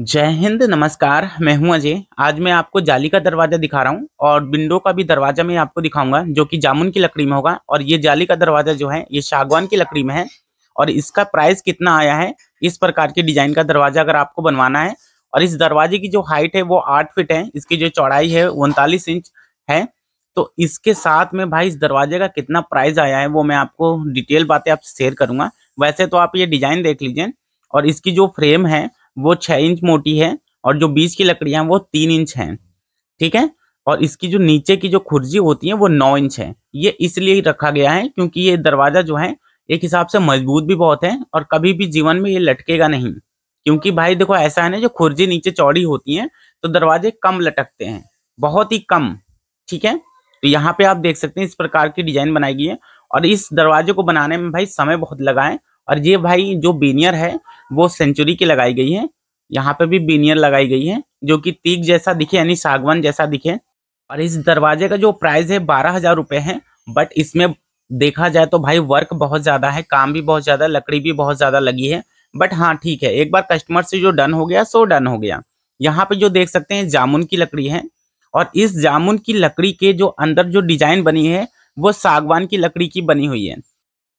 जय हिंद नमस्कार मैं हूं अजय आज मैं आपको जाली का दरवाजा दिखा रहा हूं और विंडो का भी दरवाजा मैं आपको दिखाऊंगा जो कि जामुन की लकड़ी में होगा और ये जाली का दरवाजा जो है ये शागवान की लकड़ी में है और इसका प्राइस कितना आया है इस प्रकार के डिजाइन का दरवाजा अगर आपको बनवाना है और इस दरवाजे की जो हाइट है वो आठ फिट है इसकी जो चौड़ाई है उनतालीस इंच है तो इसके साथ में भाई इस दरवाजे का कितना प्राइस आया है वो मैं आपको डिटेल बातें आपसे शेयर करूंगा वैसे तो आप ये डिजाइन देख लीजिए और इसकी जो फ्रेम है वो छः इंच मोटी है और जो बीच की लकड़ियाँ वो तीन इंच हैं ठीक है और इसकी जो नीचे की जो खुर्जी होती है वो नौ इंच है ये इसलिए रखा गया है क्योंकि ये दरवाज़ा जो है एक हिसाब से मजबूत भी बहुत है और कभी भी जीवन में ये लटकेगा नहीं क्योंकि भाई देखो ऐसा है ना जो खुर्जी नीचे चौड़ी होती है तो दरवाजे कम लटकते हैं बहुत ही कम ठीक है तो यहाँ पे आप देख सकते हैं इस प्रकार की डिजाइन बनाई गई है और इस दरवाजे को बनाने में भाई समय बहुत लगा है और ये भाई जो बीनियर है वो सेंचुरी की लगाई गई है यहाँ पे भी बीनियर लगाई गई है जो कि तीक जैसा दिखे यानी सागवान जैसा दिखे और इस दरवाजे का जो प्राइस है बारह हजार रुपये है बट इसमें देखा जाए तो भाई वर्क बहुत ज़्यादा है काम भी बहुत ज़्यादा लकड़ी भी बहुत ज़्यादा लगी है बट हाँ ठीक है एक बार कस्टमर से जो डन हो गया सो डन हो गया यहाँ पे जो देख सकते हैं जामुन की लकड़ी है और इस जामुन की लकड़ी के जो अंदर जो डिजाइन बनी है वो सागवान की लकड़ी की बनी हुई है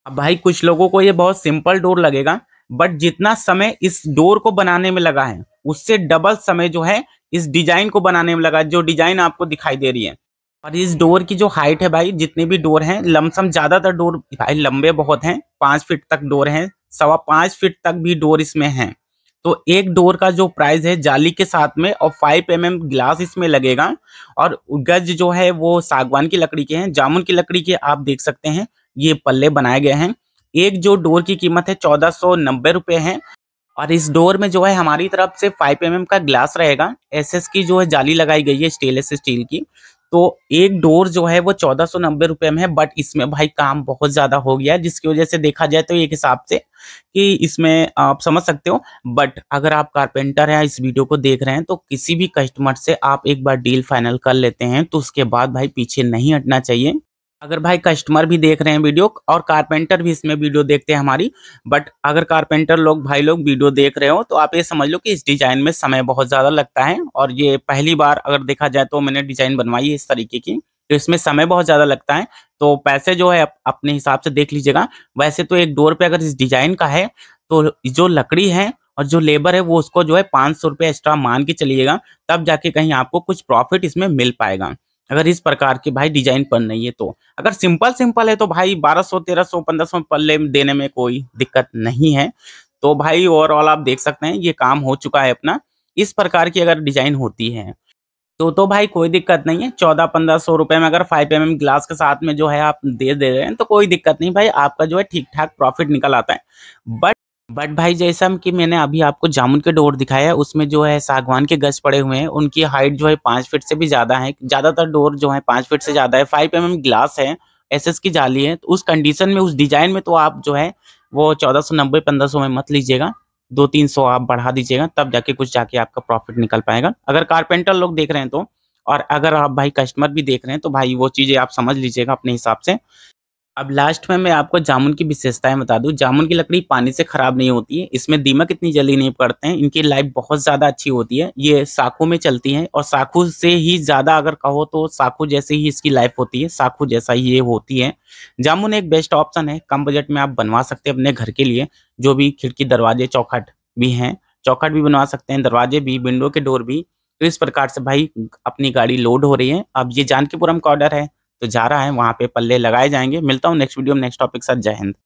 अब भाई कुछ लोगों को ये बहुत सिंपल डोर लगेगा बट जितना समय इस डोर को बनाने में लगा है उससे डबल समय जो है इस डिजाइन को बनाने में लगा जो डिजाइन आपको दिखाई दे रही है और इस डोर की जो हाइट है भाई जितने भी डोर हैं लमसम ज्यादातर डोर भाई लंबे बहुत हैं पांच फीट तक डोर हैं सवा पांच फीट तक भी डोर इसमें हैं तो एक डोर का जो प्राइस है जाली के साथ में और फाइव एम mm ग्लास इसमें लगेगा और गज जो है वो सागवान की लकड़ी के हैं जामुन की लकड़ी के आप देख सकते हैं ये पल्ले बनाए गए हैं एक जो डोर की कीमत है चौदह सौ नब्बे रुपये है और इस डोर में जो है हमारी तरफ से फाइव एम का ग्लास रहेगा एसएस की जो है जाली लगाई गई है स्टेनलेस स्टील की तो एक डोर जो है वो चौदह सौ नब्बे रुपये में है बट इसमें भाई काम बहुत ज़्यादा हो गया है जिसकी वजह से देखा जाए तो एक हिसाब से कि इसमें आप समझ सकते हो बट अगर आप कारपेंटर हैं इस वीडियो को देख रहे हैं तो किसी भी कस्टमर से आप एक बार डील फाइनल कर लेते हैं तो उसके बाद भाई पीछे नहीं हटना चाहिए अगर भाई कस्टमर भी देख रहे हैं वीडियो और कारपेंटर भी इसमें वीडियो देखते हैं हमारी बट अगर कारपेंटर लोग भाई लोग वीडियो देख रहे हो तो आप ये समझ लो कि इस डिज़ाइन में समय बहुत ज़्यादा लगता है और ये पहली बार अगर देखा जाए तो मैंने डिज़ाइन बनवाई है इस तरीके की तो इसमें समय बहुत ज़्यादा लगता है तो पैसे जो है अप, अपने हिसाब से देख लीजिएगा वैसे तो एक डोर पे अगर इस डिज़ाइन का है तो जो लकड़ी है और जो लेबर है वो उसको जो है पाँच सौ रुपये एक्स्ट्रा मान के चलिएगा तब जाके कहीं आपको कुछ प्रॉफिट इसमें मिल पाएगा अगर इस प्रकार की भाई डिजाइन पर नहीं है तो अगर सिंपल सिंपल है तो भाई 1200 1300 1500 पल्ले देने में कोई दिक्कत नहीं है तो भाई ओवरऑल आप देख सकते हैं ये काम हो चुका है अपना इस प्रकार की अगर डिजाइन होती है तो तो भाई कोई दिक्कत नहीं है चौदह पंद्रह सौ रुपये में अगर फाइव एम ग्लास के साथ में जो है आप दे दे रहे हैं तो कोई दिक्कत नहीं भाई आपका जो है ठीक ठाक प्रॉफिट निकल आता है बट बट भाई जैसा कि मैंने अभी आपको जामुन के डोर दिखाया है उसमें जो है सागवान के गज पड़े हुए हैं उनकी हाइट जो है पाँच फीट से भी ज़्यादा है ज़्यादातर डोर जो है पाँच फीट से ज़्यादा है फाइव एम ग्लास है एस की जाली है तो उस कंडीशन में उस डिज़ाइन में तो आप जो है वो चौदह सौ नब्बे पंद्रह सौ में मत लीजिएगा दो तीन सौ आप बढ़ा दीजिएगा तब जाके कुछ जाके आपका प्रॉफिट निकल पाएगा अगर कारपेंटर लोग देख रहे हैं तो और अगर आप भाई कस्टमर भी देख रहे हैं तो भाई वो चीज़ें आप समझ लीजिएगा अपने हिसाब से अब लास्ट में मैं आपको जामुन की विशेषताएं बता दूं जामुन की लकड़ी पानी से खराब नहीं होती है इसमें दीमक इतनी जल्दी नहीं पड़ते हैं इनकी लाइफ बहुत ज़्यादा अच्छी होती है ये साखू में चलती है और साखू से ही ज़्यादा अगर कहो तो साखू जैसे ही इसकी लाइफ होती है साखू जैसा ही ये होती है जामुन एक बेस्ट ऑप्शन है कम बजट में आप बनवा सकते हैं अपने घर के लिए जो भी खिड़की दरवाजे चौखट भी हैं चौखट भी बनवा सकते हैं दरवाजे भी विंडो के डोर भी तो इस प्रकार से भाई अपनी गाड़ी लोड हो रही है अब ये जानकीपुरम का ऑर्डर है तो जा रहा है वहां पे पल्ले लगाए जाएंगे मिलता हूँ नेक्स्ट वीडियो में नेक्स्ट टॉपिक के साथ जय हिंद